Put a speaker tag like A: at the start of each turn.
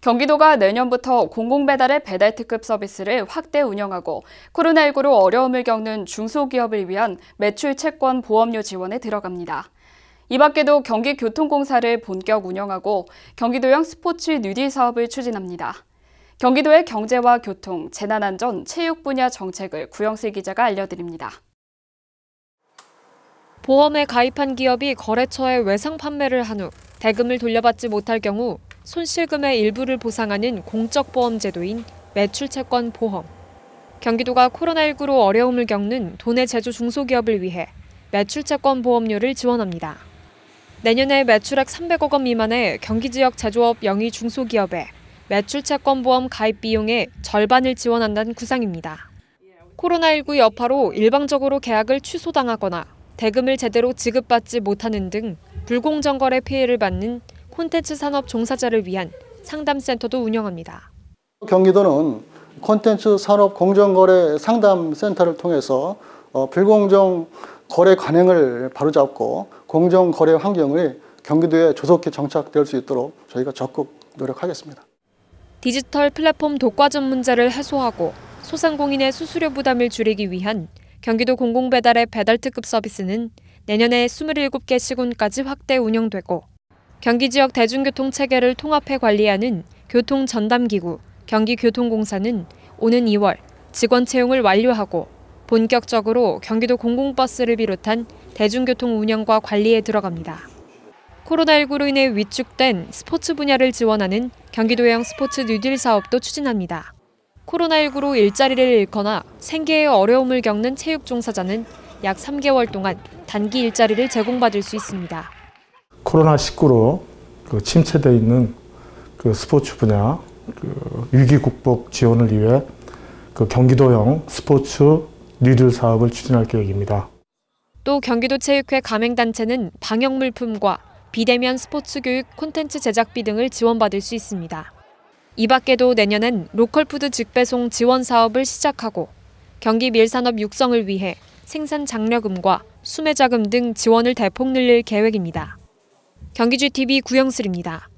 A: 경기도가 내년부터 공공배달의 배달특급 서비스를 확대 운영하고 코로나19로 어려움을 겪는 중소기업을 위한 매출 채권 보험료 지원에 들어갑니다. 이 밖에도 경기교통공사를 본격 운영하고 경기도형 스포츠 뉴딜 사업을 추진합니다. 경기도의 경제와 교통, 재난안전, 체육 분야 정책을 구영슬 기자가 알려드립니다.
B: 보험에 가입한 기업이 거래처에 외상 판매를 한 후 대금을 돌려받지 못할 경우 손실금의 일부를 보상하는 공적보험 제도인 매출채권 보험. 경기도가 코로나19로 어려움을 겪는 도내 제조 중소기업을 위해 매출채권 보험료를 지원합니다. 내년에 매출액 300억 원 미만의 경기 지역 제조업 영위 중소기업에 매출채권 보험 가입 비용의 절반을 지원한다는 구상입니다. 코로나19 여파로 일방적으로 계약을 취소당하거나 대금을 제대로 지급받지 못하는 등 불공정 거래 피해를 받는 콘텐츠 산업 종사자를 위한 상담센터도 운영합니다.
C: 경기도는 콘텐츠 산업 공정거래 상담센터를 통해서 어, 불공정 거래 관행을 바로잡고 공정 거래 환경을 경기도에 조속히 정착될 수 있도록 저희가 적극 노력하겠습니다.
B: 디지털 플랫폼 독과 전문제를 해소하고 소상공인의 수수료 부담을 줄이기 위한 경기도 공공배달의 배달특급 서비스는 내년에 27개 시군까지 확대 운영되고 경기 지역 대중교통 체계를 통합해 관리하는 교통전담기구 경기교통공사는 오는 2월 직원 채용을 완료하고 본격적으로 경기도 공공버스를 비롯한 대중교통 운영과 관리에 들어갑니다. 코로나19로 인해 위축된 스포츠 분야를 지원하는 경기도형 스포츠 뉴딜 사업도 추진합니다. 코로나19로 일자리를 잃거나 생계에 어려움을 겪는 체육 종사자는 약 3개월 동안 단기 일자리를 제공받을 수 있습니다.
D: 코로나19로 그 침체되어 있는 그 스포츠 분야 그 위기 극복 지원을 위해 그 경기도형 스포츠 뉴딜 사업을 추진할 계획입니다.
B: 또 경기도체육회 가맹단체는 방역물품과 비대면 스포츠 교육 콘텐츠 제작비 등을 지원받을 수 있습니다. 이 밖에도 내년엔 로컬푸드 직배송 지원 사업을 시작하고 경기 밀산업 육성을 위해 생산 장려금과 수매자금 등 지원을 대폭 늘릴 계획입니다. 경기주 TV 구영슬입니다.